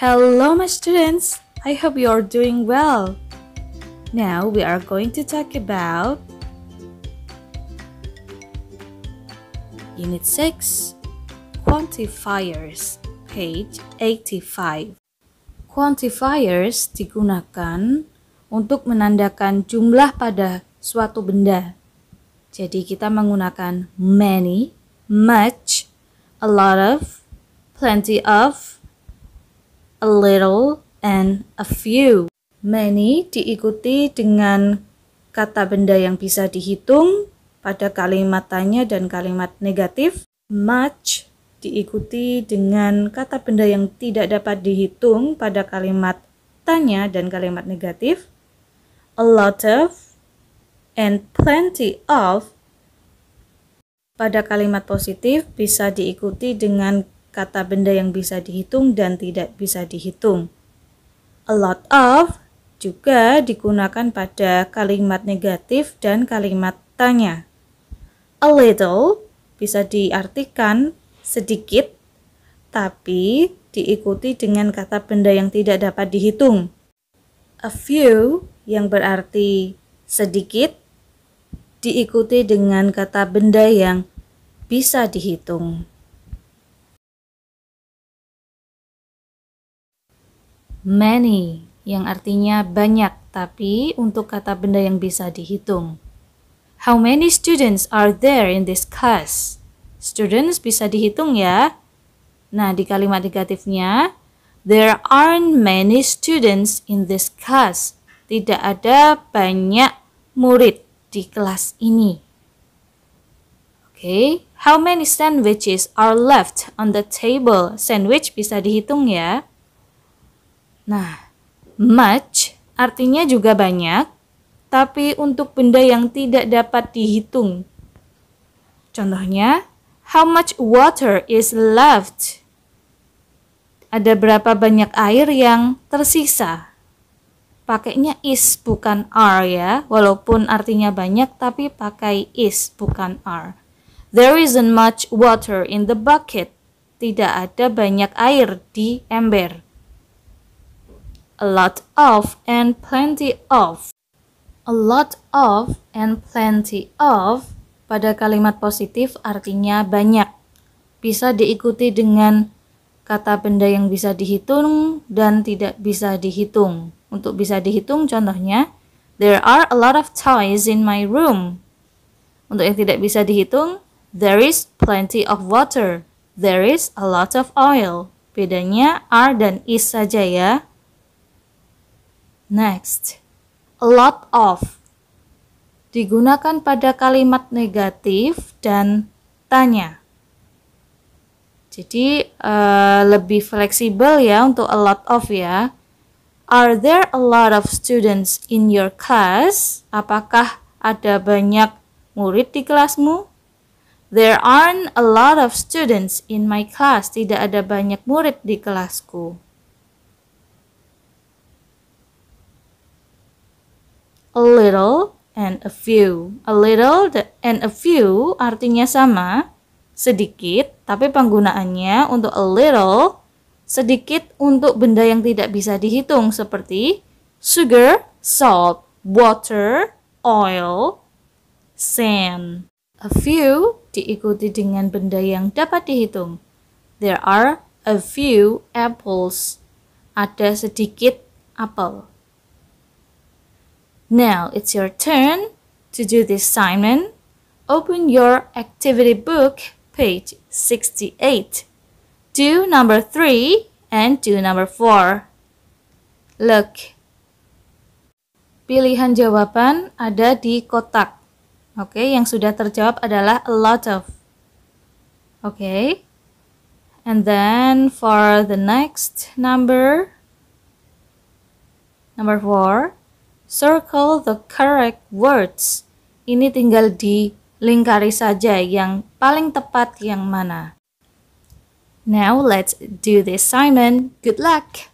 Hello, my students! I hope you are doing well. Now we are going to talk about Unit 6 Quantifiers, page 85. Quantifiers digunakan untuk menandakan jumlah pada suatu benda. Jadi kita menggunakan many, much, a lot of, plenty of, a little, and a few. Many diikuti dengan kata benda yang bisa dihitung pada kalimat tanya dan kalimat negatif. Much diikuti dengan kata benda yang tidak dapat dihitung pada kalimat tanya dan kalimat negatif. A lot of and plenty of pada kalimat positif bisa diikuti dengan kata benda yang bisa dihitung dan tidak bisa dihitung. A lot of juga digunakan pada kalimat negatif dan kalimat tanya. A little bisa diartikan sedikit, tapi diikuti dengan kata benda yang tidak dapat dihitung. A few yang berarti sedikit, diikuti dengan kata benda yang bisa dihitung. many yang artinya banyak, tapi untuk kata benda yang bisa dihitung. How many students are there in this class? Students bisa dihitung ya. Nah, di kalimat negatifnya, there aren't many students in this class. Tidak ada banyak murid di kelas ini. Oke, okay. how many sandwiches are left on the table? Sandwich bisa dihitung ya. Nah, much artinya juga banyak, tapi untuk benda yang tidak dapat dihitung. Contohnya, how much water is left? Ada berapa banyak air yang tersisa? Pakainya is bukan are ya, walaupun artinya banyak tapi pakai is bukan are. There isn't much water in the bucket. Tidak ada banyak air di ember a lot of and plenty of. A lot of and plenty of pada kalimat positif artinya banyak. Bisa diikuti dengan kata benda yang bisa dihitung dan tidak bisa dihitung. Untuk bisa dihitung contohnya there are a lot of toys in my room. Untuk yang tidak bisa dihitung there is plenty of water. There is a lot of oil. Bedanya are dan is saja ya. Next, a lot of digunakan pada kalimat negatif dan tanya. Jadi uh, lebih fleksibel ya untuk a lot of ya. Are there a lot of students in your class? Apakah ada banyak murid di kelasmu? There aren't a lot of students in my class. Tidak ada banyak murid di kelasku. a little and a few. A little and a few artinya sama, sedikit, tapi penggunaannya untuk a little sedikit untuk benda yang tidak bisa dihitung seperti sugar, salt, water, oil, sand. A few diikuti dengan benda yang dapat dihitung. There are a few apples. Ada sedikit apel. Now it's your turn to do the assignment. Open your activity book, page 68. Do number 3 and do number 4. Look. Pilihan jawaban ada di kotak. Oke, okay, yang sudah terjawab adalah a lot of. Oke. Okay. And then for the next number, number 4, Circle the correct words. Ini tinggal di lingkari saja yang paling tepat yang mana. Now let's do the assignment. Good luck!